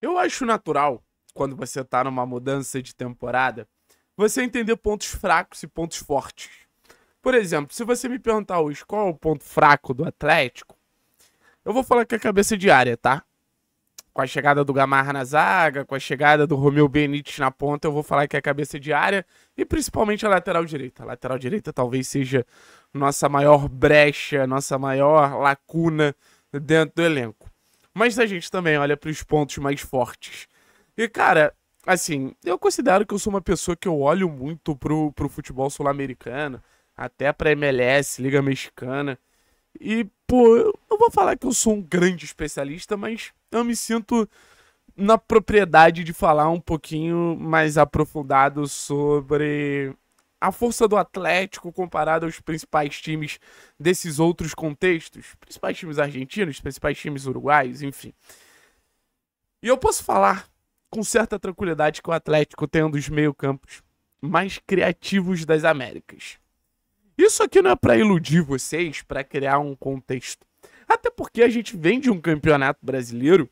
Eu acho natural, quando você tá numa mudança de temporada, você entender pontos fracos e pontos fortes. Por exemplo, se você me perguntar hoje qual é o ponto fraco do Atlético, eu vou falar que é a cabeça de área, tá? Com a chegada do Gamarra na zaga, com a chegada do Romeu Benítez na ponta, eu vou falar que é a cabeça de área e principalmente a lateral direita. A lateral direita talvez seja nossa maior brecha, nossa maior lacuna dentro do elenco. Mas a gente também olha para os pontos mais fortes. E, cara, assim, eu considero que eu sou uma pessoa que eu olho muito pro, pro futebol sul-americano, até pra MLS, Liga Mexicana. E, pô, eu não vou falar que eu sou um grande especialista, mas eu me sinto na propriedade de falar um pouquinho mais aprofundado sobre a força do Atlético comparada aos principais times desses outros contextos, principais times argentinos, principais times uruguais, enfim. E eu posso falar com certa tranquilidade que o Atlético tem um dos meio-campos mais criativos das Américas. Isso aqui não é para iludir vocês, para criar um contexto. Até porque a gente vem de um campeonato brasileiro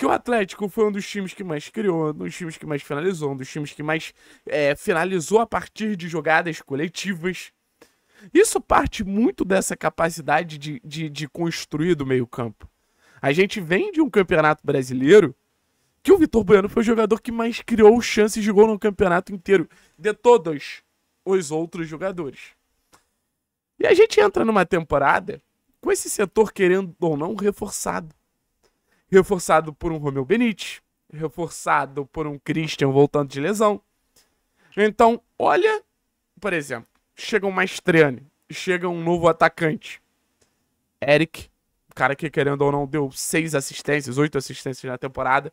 que o Atlético foi um dos times que mais criou, um dos times que mais finalizou, um dos times que mais é, finalizou a partir de jogadas coletivas. Isso parte muito dessa capacidade de, de, de construir do meio-campo. A gente vem de um campeonato brasileiro que o Vitor Bueno foi o jogador que mais criou chances de gol no campeonato inteiro, de todos os outros jogadores. E a gente entra numa temporada com esse setor, querendo ou não, reforçado reforçado por um Romeu Benite, reforçado por um Christian voltando de lesão. Então, olha, por exemplo, chega um Maestriani, chega um novo atacante, Eric, cara que querendo ou não deu seis assistências, oito assistências na temporada,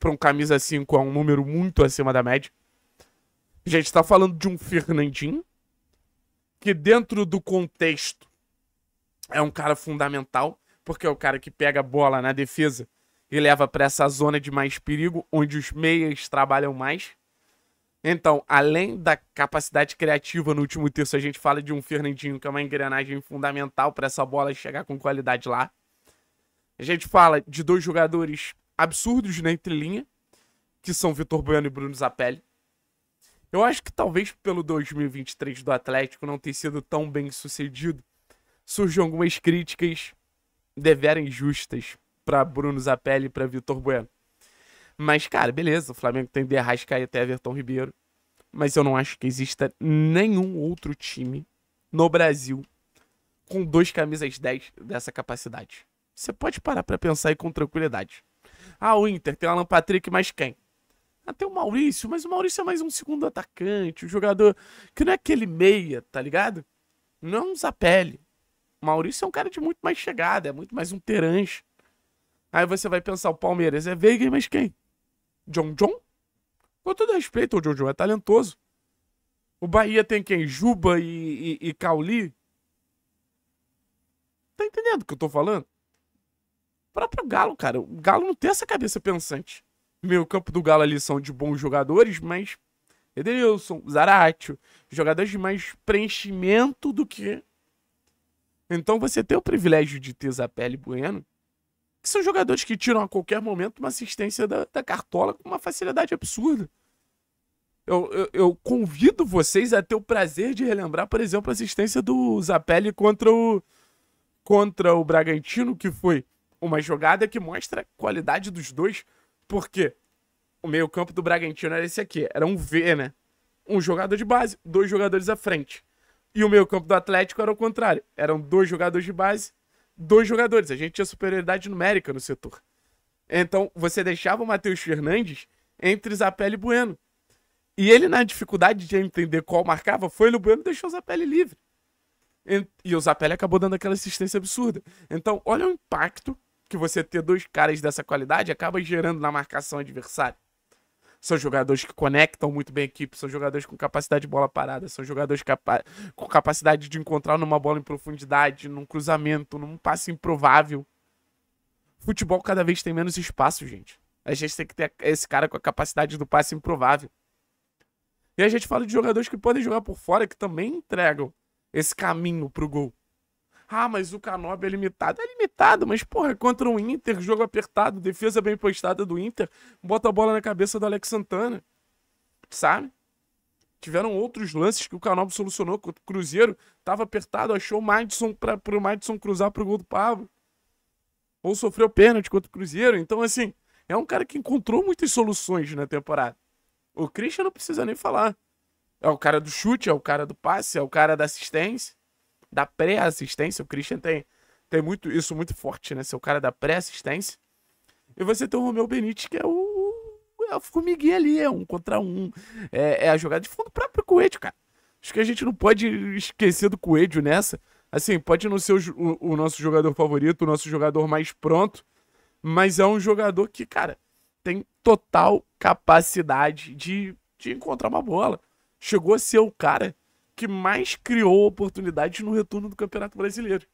para um camisa 5 é um número muito acima da média. A gente está falando de um Fernandinho, que dentro do contexto é um cara fundamental, porque é o cara que pega a bola na defesa e leva para essa zona de mais perigo, onde os meias trabalham mais. Então, além da capacidade criativa, no último terço a gente fala de um Fernandinho, que é uma engrenagem fundamental para essa bola chegar com qualidade lá. A gente fala de dois jogadores absurdos na entrelinha, que são Vitor Bueno e Bruno Zapelli. Eu acho que talvez pelo 2023 do Atlético não ter sido tão bem sucedido, surgem algumas críticas deverem justas para Bruno Zapelli e para Vitor Bueno. Mas, cara, beleza, o Flamengo tem de Arrascaeta até Everton Ribeiro. Mas eu não acho que exista nenhum outro time no Brasil com dois camisas 10 dessa capacidade. Você pode parar para pensar aí com tranquilidade. Ah, o Inter tem o Alan Patrick, mas quem? Ah, tem o Maurício, mas o Maurício é mais um segundo atacante, um jogador que não é aquele meia, tá ligado? Não é um Zapelli. Maurício é um cara de muito mais chegada, é muito mais um terange Aí você vai pensar, o Palmeiras é Veiga, mas quem? John John? Com todo respeito, o John John é talentoso. O Bahia tem quem? Juba e, e, e Cauli? Tá entendendo o que eu tô falando? O próprio Galo, cara. O Galo não tem essa cabeça pensante. Meio campo do Galo ali são de bons jogadores, mas Edenilson, Zaratio, jogadores de mais preenchimento do que então você tem o privilégio de ter Zapelli e Bueno, que são jogadores que tiram a qualquer momento uma assistência da, da cartola com uma facilidade absurda. Eu, eu, eu, convido vocês a ter o prazer de relembrar, por exemplo, a assistência do Zapelli contra o, contra o Bragantino, que foi uma jogada que mostra a qualidade dos dois, porque o meio-campo do Bragantino era esse aqui, era um V, né? Um jogador de base, dois jogadores à frente. E o meio campo do Atlético era o contrário. Eram dois jogadores de base, dois jogadores. A gente tinha superioridade numérica no setor. Então, você deixava o Matheus Fernandes entre Zapelli e Bueno. E ele, na dificuldade de entender qual marcava, foi no Bueno e deixou o Zapelli livre. E o Zapelli acabou dando aquela assistência absurda. Então, olha o impacto que você ter dois caras dessa qualidade acaba gerando na marcação adversária. São jogadores que conectam muito bem a equipe, são jogadores com capacidade de bola parada, são jogadores capa com capacidade de encontrar numa bola em profundidade, num cruzamento, num passe improvável. Futebol cada vez tem menos espaço, gente. A gente tem que ter esse cara com a capacidade do passe improvável. E a gente fala de jogadores que podem jogar por fora, que também entregam esse caminho pro gol. Ah, mas o Canob é limitado. É limitado, mas porra, é contra o Inter, jogo apertado, defesa bem postada do Inter, bota a bola na cabeça do Alex Santana. Sabe? Tiveram outros lances que o Canob solucionou contra o Cruzeiro. Tava apertado, achou o Madison pra, pro Madison cruzar pro gol do Pablo. Ou sofreu pênalti contra o Cruzeiro. Então, assim, é um cara que encontrou muitas soluções na temporada. O Christian não precisa nem falar. É o cara do chute, é o cara do passe, é o cara da assistência da pré-assistência. O Christian tem, tem muito isso muito forte, né? Ser o cara da pré-assistência. E você tem o Romeu Benítez, que é o, é o formiguinho ali, é um contra um. É, é a jogada de fundo próprio Coelho, cara. Acho que a gente não pode esquecer do Coelho nessa. Assim, pode não ser o, o, o nosso jogador favorito, o nosso jogador mais pronto, mas é um jogador que, cara, tem total capacidade de, de encontrar uma bola. Chegou a ser o cara que mais criou oportunidades no retorno do Campeonato Brasileiro.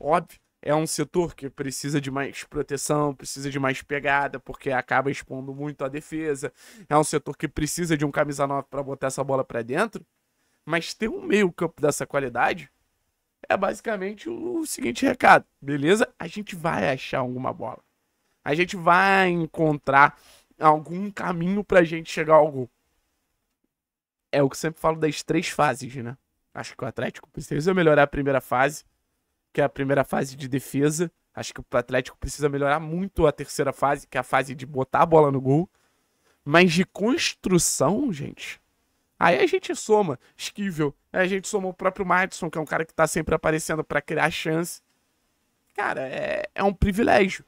Óbvio, é um setor que precisa de mais proteção, precisa de mais pegada, porque acaba expondo muito a defesa. É um setor que precisa de um camisa nova para botar essa bola para dentro. Mas ter um meio-campo dessa qualidade é basicamente o seguinte recado, beleza? A gente vai achar alguma bola. A gente vai encontrar algum caminho para a gente chegar ao gol é o que eu sempre falo das três fases, né? Acho que o Atlético precisa melhorar a primeira fase, que é a primeira fase de defesa. Acho que o Atlético precisa melhorar muito a terceira fase, que é a fase de botar a bola no gol. Mas de construção, gente. Aí a gente soma Esquivel, a gente soma o próprio Madison, que é um cara que tá sempre aparecendo para criar chance. Cara, é, é um privilégio.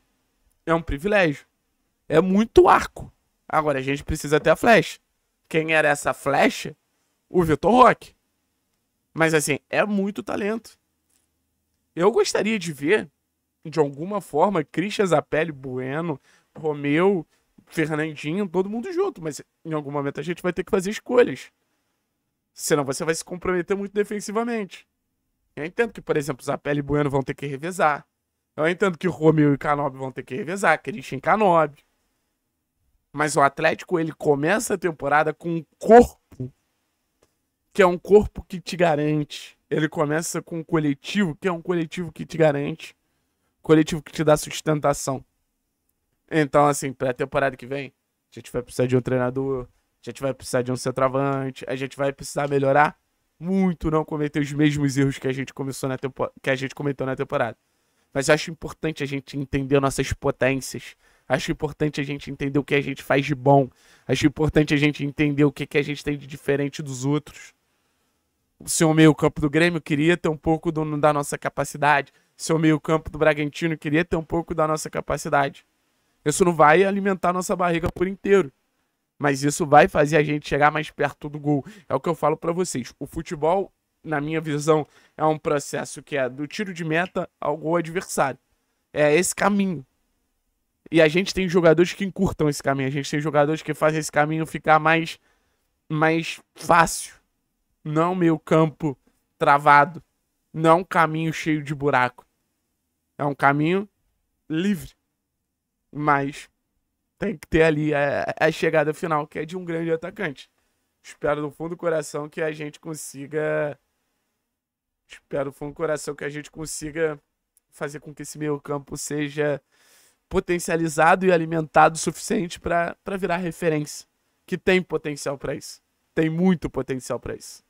É um privilégio. É muito arco. Agora a gente precisa ter a flecha quem era essa flecha? O Vitor Roque. Mas assim, é muito talento. Eu gostaria de ver, de alguma forma, Christian Zapelli, Bueno, Romeu, Fernandinho, todo mundo junto. Mas em algum momento a gente vai ter que fazer escolhas. Senão você vai se comprometer muito defensivamente. Eu entendo que, por exemplo, Zapelli e Bueno vão ter que revezar. Eu entendo que Romeu e Canobi vão ter que revezar, Christian e mas o Atlético, ele começa a temporada com um corpo que é um corpo que te garante. Ele começa com um coletivo, que é um coletivo que te garante. Coletivo que te dá sustentação. Então, assim, pra temporada que vem, a gente vai precisar de um treinador, a gente vai precisar de um centroavante, a gente vai precisar melhorar muito, não cometer os mesmos erros que a gente começou na tempo... que a gente cometeu na temporada. Mas eu acho importante a gente entender nossas potências Acho importante a gente entender o que a gente faz de bom. Acho importante a gente entender o que, que a gente tem de diferente dos outros. O seu meio-campo do Grêmio queria ter um pouco do, da nossa capacidade. O seu meio-campo do Bragantino queria ter um pouco da nossa capacidade. Isso não vai alimentar nossa barriga por inteiro. Mas isso vai fazer a gente chegar mais perto do gol. É o que eu falo para vocês. O futebol, na minha visão, é um processo que é do tiro de meta ao gol adversário. É esse caminho. E a gente tem jogadores que encurtam esse caminho. A gente tem jogadores que fazem esse caminho ficar mais, mais fácil. Não meio campo travado. Não um caminho cheio de buraco. É um caminho livre. Mas tem que ter ali a, a chegada final, que é de um grande atacante. Espero do fundo do coração que a gente consiga. Espero do fundo do coração que a gente consiga fazer com que esse meio campo seja potencializado e alimentado o suficiente para virar referência. Que tem potencial para isso. Tem muito potencial para isso.